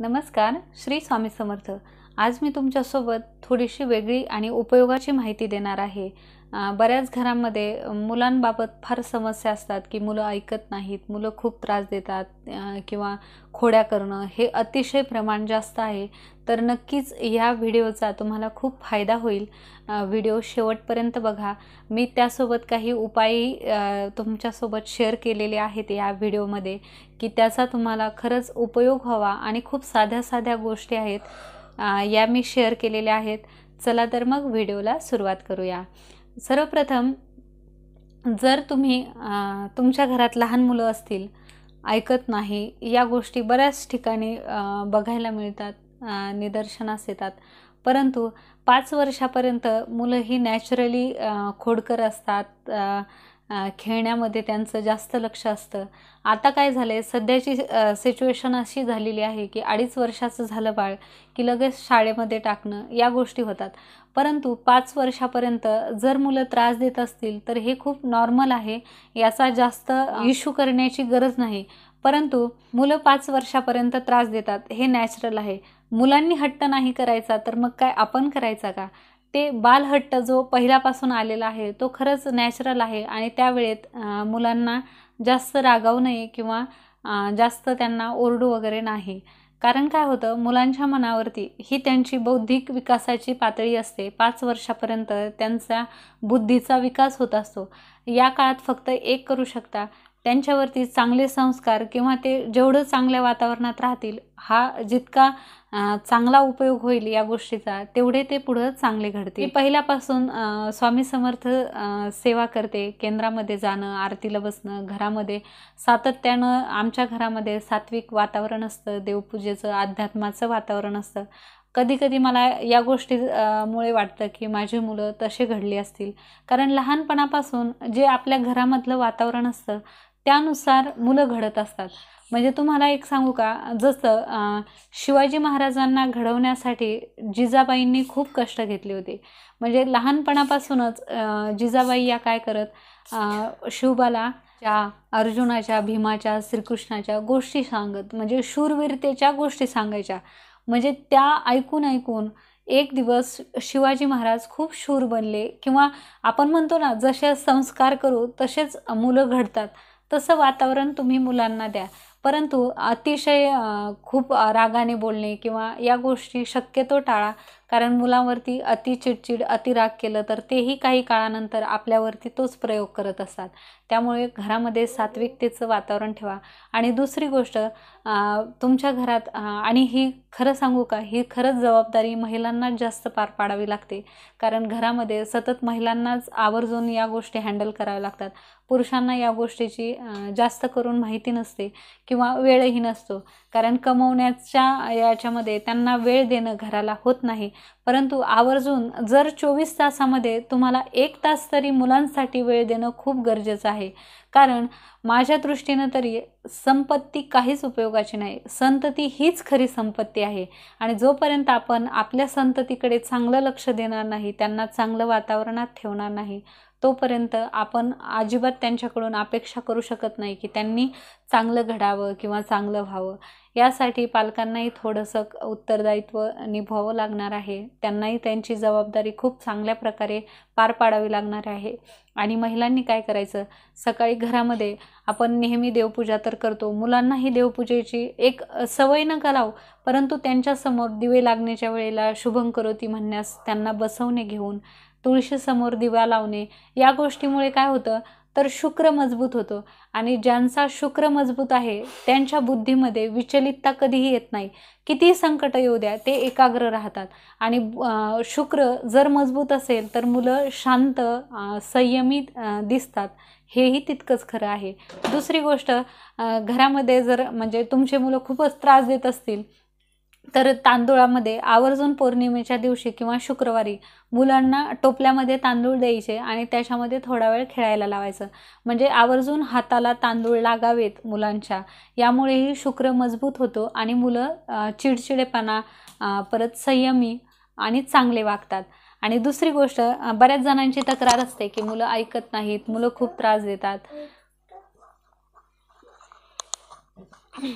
नमस्कार श्री स्वामी समर्थ आज मी तुमच्यासोबत थोडीशी वेगळी आणि उपयोगाची माहिती देणार आहे बऱ्याच घरांमध्ये मुलांबाबत फार समस्या असतात की मुलं ऐकत नाहीत मुलं खूप त्रास देतात किंवा खोड्या करणं हे अतिशय प्रमाण जास्त आहे तर नक्कीच या व्हिडिओचा तुम्हाला खूप फायदा होईल व्हिडिओ शेवटपर्यंत बघा मी त्यासोबत काही उपायही तुमच्यासोबत शेअर केलेले आहेत या व्हिडिओमध्ये की त्याचा तुम्हाला खरंच उपयोग व्हावा आणि खूप साध्या साध्या गोष्टी आहेत या मी शेअर केलेल्या आहेत चला तर मग व्हिडिओला सुरुवात करूया सर्वप्रथम जर तुम्ही तुमच्या घरात लहान मुलं असतील ऐकत नाही या गोष्टी बऱ्याच ठिकाणी बघायला मिळतात निदर्शनास येतात परंतु पाच वर्षापर्यंत मुलं ही नॅचरली खोडकर असतात खेळण्यामध्ये त्यांचं जास्त लक्ष असतं आता काय झालं आहे सध्याची सिच्युएशन अशी झालेली आहे की अडीच वर्षाचं झालं बाळ की लगेच शाळेमध्ये टाकणं या गोष्टी होतात परंतु पाच वर्षापर्यंत जर मुलं त्रास देत असतील तर हे खूप नॉर्मल आहे याचा जास्त इश्यू करण्याची गरज नाही परंतु मुलं पाच वर्षापर्यंत त्रास देतात हे नॅचरल आहे मुलांनी हट्ट नाही करायचा तर मग काय आपण करायचा का ते बालहट्ट जो पहिल्यापासून आलेला आहे तो खरंच नॅचरल आहे आणि त्यावेळेत मुलांना जास्त रागावू नये किंवा जास्त त्यांना ओरडू वगैरे नाही कारण काय होतं मुलांच्या मनावरती ही त्यांची बौद्धिक विकासाची पातळी असते पाच वर्षापर्यंत त्यांचा बुद्धीचा विकास होत असतो या काळात फक्त एक करू शकता त्यांच्यावरती चांगले संस्कार किंवा ते जेवढं चांगल्या वातावरणात राहतील हा जितका चांगला उपयोग होईल या गोष्टीचा तेवढे ते पुढं चांगले घडतील पहिल्यापासून स्वामी समर्थ सेवा करते केंद्रामध्ये जाणं आरतीला बसणं घरामध्ये सातत्यानं आमच्या घरामध्ये सात्विक वातावरण असतं देवपूजेचं अध्यात्माचं वातावरण असतं कधी कधी मला या गोष्टी मुळे वाटतं की माझी मुलं तसे घडली असतील कारण लहानपणापासून जे आपल्या घरामधलं वातावरण असतं त्यानुसार मुलं घडत असतात म्हणजे तुम्हाला एक सांगू का जसं शिवाजी महाराजांना घडवण्यासाठी जिजाबाईंनी खूप कष्ट घेतले होते म्हणजे लहानपणापासूनच जिजाबाई या काय करत शिवबाला या अर्जुनाच्या भीमाच्या श्रीकृष्णाच्या गोष्टी सांगत म्हणजे शूरवीरतेच्या गोष्टी सांगायच्या म्हणजे त्या ऐकून ऐकून एक दिवस शिवाजी महाराज खूप शूर बनले किंवा आपण म्हणतो ना जसे संस्कार करू तसेच मुलं घडतात तसं वातावरण तुम्ही मुलांना द्या परंतु अतिशय खूप रागाने बोलणे किंवा या गोष्टी शक्यतो टाळा कारण मुलांवरती अति चिडचिड अतिराग केलं तर तेही काही काळानंतर आपल्यावरती तोच प्रयोग करत असतात त्यामुळे घरामध्ये सात्विकतेचं वातावरण ठेवा आणि दुसरी गोष्ट तुमच्या घरात आणि ही खरं सांगू का ही खरंच जबाबदारी महिलांनाच जास्त पार पाडावी लागते कारण घरामध्ये सतत महिलांनाच आवर्जून या गोष्टी हँडल कराव्या लागतात पुरुषांना या गोष्टीची जास्त करून माहिती नसते किंवा किंवा वेळही नसतो कारण कमवण्याच्या याच्यामध्ये त्यांना वेळ देणं घराला होत नाही परंतु आवर्जून जर चोवीस तासामध्ये तुम्हाला एक तास तरी मुलांसाठी वेळ देणं खूप गरजेचं आहे कारण माझ्या दृष्टीनं तरी संपत्ती काहीच उपयोगाची नाही संतती हीच खरी संपत्ती आहे आणि जोपर्यंत आपण आपल्या संततीकडे चांगलं लक्ष देणार नाही त्यांना चांगलं वातावरणात ठेवणार नाही तोपर्यंत आपण अजिबात त्यांच्याकडून अपेक्षा करू शकत नाही की त्यांनी चांगलं घडावं किंवा चांगलं व्हावं यासाठी पालकांनाही थोडंसं उत्तरदायित्व निभावं लागणार आहे त्यांनाही त्यांची जबाबदारी खूप चांगल्या प्रकारे पार पाडावी लागणार आहे आणि महिलांनी काय करायचं सकाळी घरामध्ये आपण नेहमी देवपूजा तर करतो मुलांनाही देवपूजेची एक सवय न कराव परंतु त्यांच्यासमोर दिवे लागण्याच्या वेळेला शुभंकरोती म्हणण्यास त्यांना बसवणे घेऊन तुळशीसमोर दिवा लावणे या गोष्टीमुळे काय होतं तर शुक्र मजबूत होतो आणि ज्यांचा शुक्र मजबूत आहे त्यांच्या बुद्धीमध्ये विचलितता कधीही येत नाही किती संकट येऊ द्या ते एकाग्र राहतात आणि शुक्र जर मजबूत असेल तर मुलं शांत संयमी दिसतात हेही तितकंच खरं आहे दुसरी गोष्ट घरामध्ये जर म्हणजे तुमचे मुलं खूपच त्रास देत असतील तर तांदूळामध्ये आवर्जून पौर्णिमेच्या दिवशी किंवा शुक्रवारी मुलांना टोपल्यामध्ये तांदूळ द्यायचे आणि त्याच्यामध्ये थोडा वेळ खेळायला लावायचं म्हणजे आवर्जून हाताला तांदूळ लागावेत मुलांच्या यामुळेही शुक्र मजबूत होतो आणि मुलं चिडचिडेपणा परत संयमी आणि चांगले वागतात आणि दुसरी गोष्ट बऱ्याच जणांची तक्रार असते की मुलं ऐकत नाहीत मुलं खूप त्रास देतात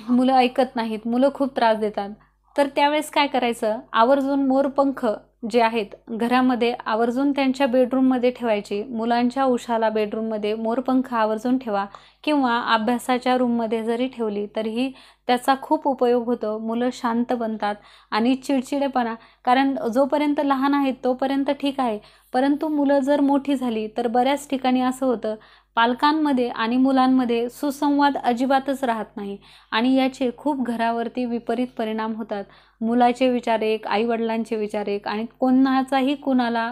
मुलं ऐकत नाहीत मुलं खूप त्रास देतात तर त्यावेळेस काय करायचं आवर्जून मोरपंख जे आहेत घरामध्ये आवर्जून त्यांच्या बेडरूममध्ये ठेवायची मुलांच्या उशाला बेडरूममध्ये मोरपंख आवर्जून ठेवा किंवा अभ्यासाच्या रूममध्ये जरी ठेवली तरीही त्याचा खूप उपयोग होतो मुलं शांत बनतात आणि चिडचिडेपणा कारण जोपर्यंत लहान आहेत तोपर्यंत ठीक आहे परंतु मुलं जर मोठी झाली तर बऱ्याच ठिकाणी असं होतं पालकांमध्ये आणि मुलांमध्ये सुसंवाद अजिबातच राहत नाही आणि याचे खूप घरावरती विपरीत परिणाम होतात मुलाचे विचार एक आईवडिलांचे विचार एक आणि कोणाचाही कुणाला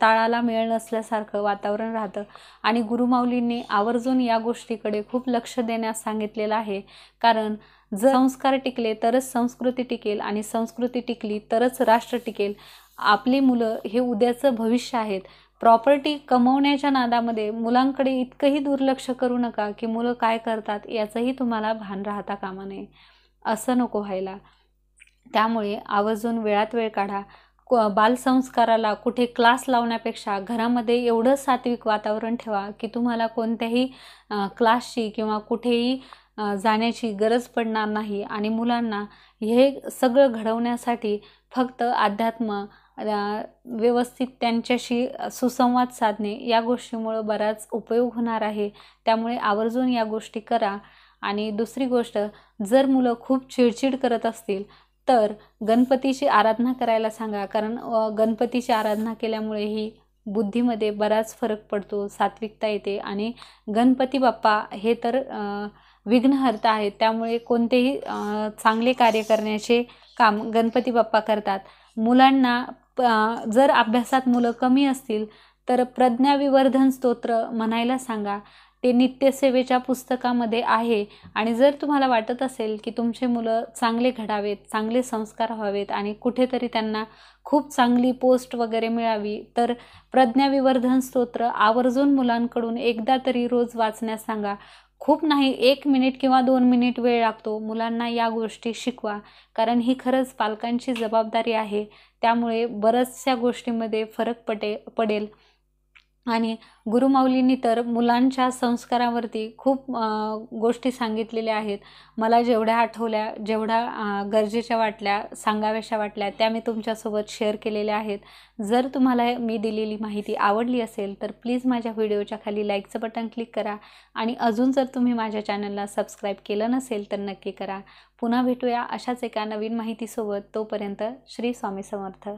ताळाला मिळ नसल्यासारखं वातावरण राहतं आणि गुरुमाऊलींनी आवर्जून या गोष्टीकडे खूप लक्ष देण्यास सांगितलेलं आहे कारण जर संस्कार टिकले तरच संस्कृती टिकेल आणि संस्कृती टिकली तरच राष्ट्र टिकेल आपली मुलं हे उद्याचं भविष्य आहेत प्रॉपर्टी कमवण्याच्या नादामध्ये मुलांकडे इतकंही दुर्लक्ष करू नका की मुलं काय करतात याचंही तुम्हाला भान राहता कामा नये असं नको व्हायला त्यामुळे आवर्जून वेळात वेळ काढा बालसंस्काराला कुठे क्लास लावण्यापेक्षा घरामध्ये एवढं सात्विक वातावरण ठेवा की तुम्हाला कोणत्याही क्लासची किंवा कुठेही जाण्याची गरज पडणार नाही आणि मुलांना हे सगळं घडवण्यासाठी फक्त अध्यात्म व्यवस्थित त्यांच्याशी सुसंवाद साधणे या गोष्टीमुळं बराच उपयोग होणार आहे त्यामुळे आवर्जून या गोष्टी करा आणि दुसरी गोष्ट जर मुलं खूप चिडचिड करत असतील तर गणपतीची आराधना करायला सांगा कारण गणपतीची आराधना केल्यामुळे ही बुद्धीमध्ये बराच फरक पडतो सात्विकता येते आणि गणपती बाप्पा हे तर विघ्नहर्ता आहेत त्यामुळे कोणतेही चांगले कार्य करण्याचे काम गणपती बाप्पा करतात मुलांना प जर अभ्यासात मुलं कमी असतील तर प्रज्ञाविवर्धन स्तोत्र म्हणायला सांगा ते नित्यसेवेच्या पुस्तकामध्ये आहे आणि जर तुम्हाला वाटत असेल की तुमचे मुलं चांगले घडावेत चांगले संस्कार व्हावेत आणि कुठेतरी त्यांना खूप चांगली पोस्ट वगैरे मिळावी तर प्रज्ञाविवर्धन स्तोत्र आवर्जून मुलांकडून एकदा तरी रोज वाचण्यास सांगा खूप नाही एक मिनिट किंवा दोन मिनिट वेळ लागतो मुलांना या गोष्टी शिकवा कारण ही खरंच पालकांची जबाबदारी आहे त्यामुळे बऱ्याचशा गोष्टीमध्ये फरक पटे पडेल आणि गुरुमाऊलींनी तर मुलांच्या संस्कारावरती खूप गोष्टी सांगितलेल्या आहेत मला जेवढ्या आठवल्या जेवढ्या गरजेच्या वाटल्या सांगाव्याशा वाटल्या त्या मी तुमच्यासोबत शेअर केलेल्या आहेत जर तुम्हाला मी दिलेली माहिती आवडली असेल तर प्लीज माझ्या व्हिडिओच्या खाली लाईकचं बटन क्लिक करा आणि अजून जर तुम्ही माझ्या चॅनलला सबस्क्राईब केलं नसेल तर नक्की करा पुन्हा भेटूया अशाच एका नवीन माहितीसोबत तोपर्यंत श्री स्वामी समर्थ